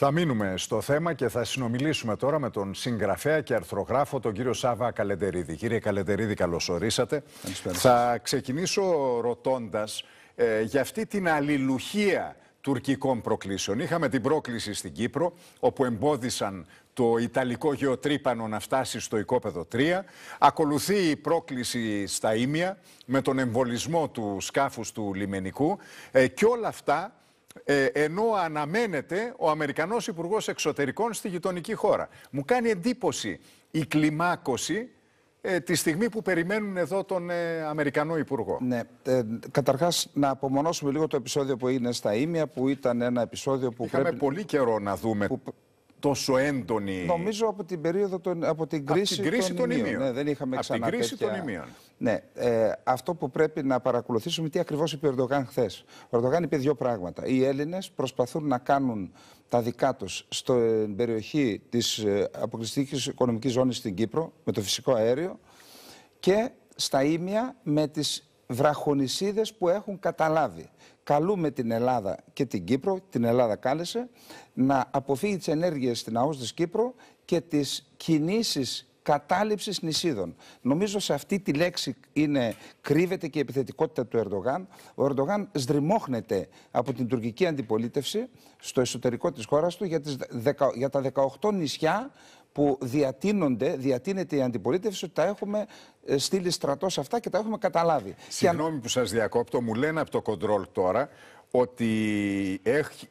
Θα μείνουμε στο θέμα και θα συνομιλήσουμε τώρα με τον συγγραφέα και αρθρογράφο, τον κύριο Σάβα Καλεντερίδη. Κύριε Καλεντερίδη, καλώς ορίσατε. Θα ξεκινήσω ρωτώντας ε, για αυτή την αλληλουχία τουρκικών προκλήσεων. Είχαμε την πρόκληση στην Κύπρο, όπου εμπόδισαν το Ιταλικό γεωτρύπανο να φτάσει στο οικόπεδο 3. Ακολουθεί η πρόκληση στα Ήμια με τον εμβολισμό του σκάφους του λιμενικού ε, και όλα αυτά ε, ενώ αναμένεται ο Αμερικανός Υπουργός Εξωτερικών στη γειτονική χώρα. Μου κάνει εντύπωση η κλιμάκωση ε, τη στιγμή που περιμένουν εδώ τον ε, Αμερικανό Υπουργό. Ναι. Ε, καταρχάς, να απομονώσουμε λίγο το επεισόδιο που είναι στα Ήμια, που ήταν ένα επεισόδιο που Είχαμε πολύ καιρό να δούμε... Που τόσο έντονη. Νομίζω από την περίοδο των, από την κρίση, από την κρίση των, ημείων. Ναι, δεν είχαμε από ξανά την κρίση τέτοια... των ημείων. Ναι, ε, αυτό που πρέπει να παρακολουθήσουμε τι ακριβώς είπε ο Ερντογάν χθες. Ο Ερντογάν είπε δύο πράγματα. Οι Έλληνες προσπαθούν να κάνουν τα δικά τους στην περιοχή της ε, αποκλειστικής οικονομικής ζώνης στην Κύπρο με το φυσικό αέριο και στα ίμια με τις βραχονισίδες που έχουν καταλάβει καλούμε την Ελλάδα και την Κύπρο, την Ελλάδα κάλεσε, να αποφύγει τις ενέργειες στην ΑΟΣ της Κύπρο και τις κινήσεις κατάληψης νησίδων. Νομίζω σε αυτή τη λέξη είναι, κρύβεται και η επιθετικότητα του Ερντογάν. Ο Ερντογάν σδριμώχνεται από την τουρκική αντιπολίτευση στο εσωτερικό της χώρας του για, τις, για τα 18 νησιά που διατείνονται, διατείνεται η αντιπολίτευση ότι τα έχουμε ε, στείλει στρατός σε αυτά και τα έχουμε καταλάβει. Συγγνώμη που σας διακόπτω, μου λένε από το κοντρόλ τώρα ότι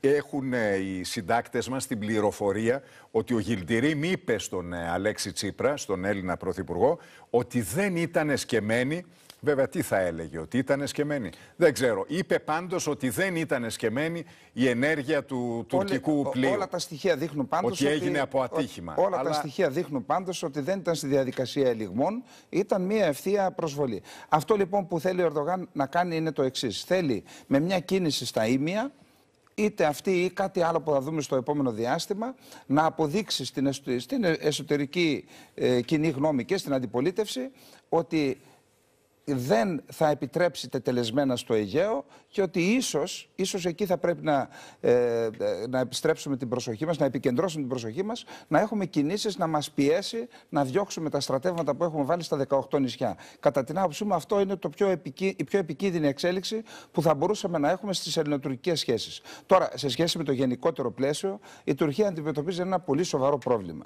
έχουν ε, οι συντάκτες μας την πληροφορία ότι ο Γιλντιρίμ είπε στον ε, Αλέξη Τσίπρα, στον Έλληνα Πρωθυπουργό, ότι δεν ήταν εσκεμμένοι Βέβαια, τι θα έλεγε, ότι ήταν εσκεμμένη. Δεν ξέρω. Είπε πάντως ότι δεν ήταν εσκεμμένη η ενέργεια του τουρκικού Όλη, πλοίου. Όλα τα στοιχεία δείχνουν πάντως. Ότι έγινε ότι, από ατύχημα. Ό, όλα αλλά... τα στοιχεία δείχνουν πάντω ότι δεν ήταν ήταν μια ευθεία προσβολή. Αυτό λοιπόν που θέλει ο ολα τα στοιχεια δειχνουν παντω οτι δεν ηταν στη διαδικασια ελιγμων ηταν μια ευθεια προσβολη αυτο λοιπον που θελει ο ερδογαν να κάνει είναι το εξής. Θέλει με μια κίνηση στα ίμια είτε αυτή ή κάτι άλλο που θα δούμε στο επόμενο διάστημα, να αποδείξει στην εσωτερική ε, κοινή γνώμη και στην αντιπολίτευση ότι δεν θα επιτρέψει τελεσμένα στο Αιγαίο και ότι ίσως, ίσως εκεί θα πρέπει να, ε, να επιστρέψουμε την προσοχή μας, να επικεντρώσουμε την προσοχή μας, να έχουμε κινήσεις να μας πιέσει να διώξουμε τα στρατεύματα που έχουμε βάλει στα 18 νησιά. Κατά την άποψή μου αυτό είναι το πιο η πιο επικίνδυνη εξέλιξη που θα μπορούσαμε να έχουμε στις ελληνοτουρκικές σχέσεις. Τώρα, σε σχέση με το γενικότερο πλαίσιο, η Τουρκία αντιμετωπίζει ένα πολύ σοβαρό πρόβλημα.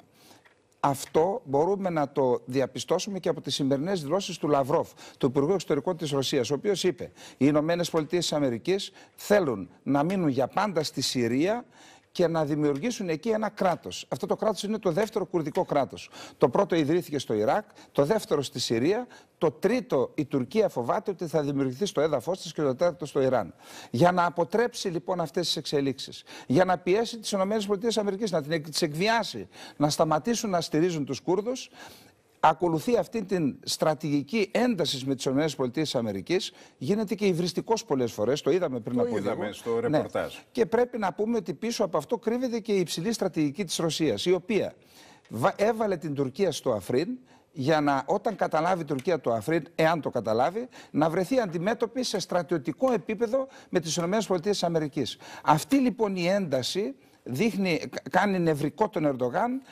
Αυτό μπορούμε να το διαπιστώσουμε και από τις σημερινές δηλώσεις του Λαυρόφ, του Υπουργού Εξωτερικών της Ρωσίας, ο οποίος είπε: Οι Ηνωμένες Πολιτείες Αμερικής θέλουν να μείνουν για πάντα στη Συρία και να δημιουργήσουν εκεί ένα κράτος. Αυτό το κράτος είναι το δεύτερο κουρδικό κράτος. Το πρώτο ιδρύθηκε στο Ιράκ, το δεύτερο στη Συρία, το τρίτο η Τουρκία φοβάται ότι θα δημιουργηθεί στο έδαφος της και το τέταρτο στο Ιράν. Για να αποτρέψει λοιπόν αυτές τις εξελίξεις, για να πιέσει τις ΗΠΑ να τις εκβιάσει, να σταματήσουν να στηρίζουν τους Κούρδους, ακολουθεί αυτή την στρατηγική έντασης με τις ΗΠΑ γίνεται και υβριστικός πολλές φορές. Το είδαμε πριν από λίγο. Το είδαμε στο ναι. ρεπορτάζ. Και πρέπει να πούμε ότι πίσω από αυτό κρύβεται και η υψηλή στρατηγική της Ρωσίας, η οποία έβαλε την Τουρκία στο Αφρίν για να όταν καταλάβει η Τουρκία το Αφρίν, εάν το καταλάβει, να βρεθεί αντιμέτωπη σε στρατιωτικό επίπεδο με τις ΗΠΑ. Αυτή λοιπόν η ένταση δείχνει, κάνει νευρικό τον Ερντογάν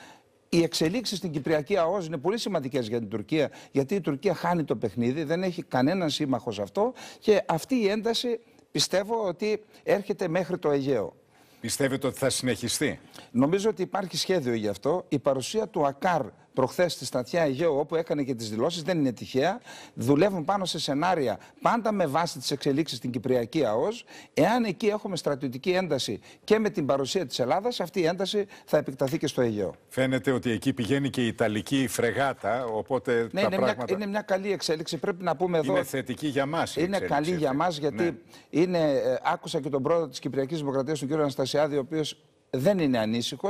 οι εξελίξεις στην Κυπριακή ΑΟΣ είναι πολύ σημαντικές για την Τουρκία, γιατί η Τουρκία χάνει το παιχνίδι, δεν έχει κανέναν σύμμαχος σε αυτό και αυτή η ένταση πιστεύω ότι έρχεται μέχρι το Αιγαίο. Πιστεύετε ότι θα συνεχιστεί. Νομίζω ότι υπάρχει σχέδιο γι' αυτό. Η παρουσία του ΑΚΑΡ προχθές στη Στατιά Αιγαίου, όπου έκανε και τις δηλώσεις, δεν είναι τυχαία. Δουλεύουν πάνω σε σενάρια πάντα με βάση τις εξελίξεις στην Κυπριακή ΑΟΣ. Εάν εκεί έχουμε στρατιωτική ένταση και με την παρουσία της Ελλάδας, αυτή η ένταση θα επεκταθεί και στο Αιγαίο. Φαίνεται ότι εκεί πηγαίνει και η Ιταλική φρεγάτα, οπότε ναι, τα είναι πράγματα... Μια, είναι μια καλή εξέλιξη, πρέπει να πούμε εδώ... Είναι θετική για μας η Είναι καλή για μας γιατί ναι. είναι... Ε, άκουσα και τον πρόεδρο της Κυπριακής Δημοκρατίας τον κύριο Αναστασιάδη, ο οποίος δεν είναι ανήσυχος.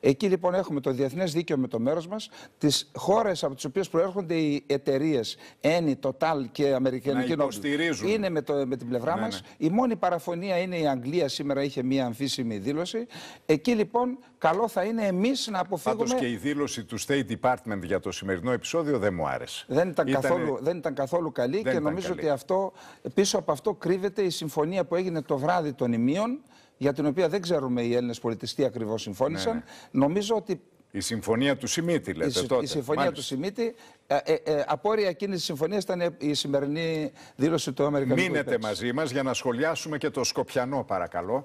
Εκεί λοιπόν έχουμε το διεθνές δίκαιο με το μέρος μας, τις χώρες από τις οποίες προέρχονται οι εταιρείες Eni, Total και Αμερικανική Νόμη, Είναι με, το, με την πλευρά ναι, μας. Ναι. Η μόνη παραφωνία είναι η Αγγλία. Σήμερα είχε μία αμφίσιμη δήλωση. Εκεί λοιπόν καλό θα είναι εμείς να αποφύγουμε. Πάντως και η δήλωση του State Department για το σημερινό επεισόδιο δεν μου άρεσε. Δεν ήταν, Καθόλου, δεν ήταν καθόλου καλή και νομίζω ότι αυτό, πίσω από αυτό κρύβεται η συμφωνία που έγινε το βράδυ των ημείων για την οποία δεν ξέρουμε οι Έλληνες τι ακριβώς συμφώνησαν. Ναι, ναι. Νομίζω ότι. Η συμφωνία του Σιμίτη, λέτε η, τότε. Η συμφωνία του Σιμίτη. Ε, ε, ε απόρρια εκείνης της συμφωνίας ήταν η σημερινή δήλωση του Αμερικανικού. Μείνετε μαζί μας για να σχολιάσουμε και το Σκοπιανό, παρακαλώ.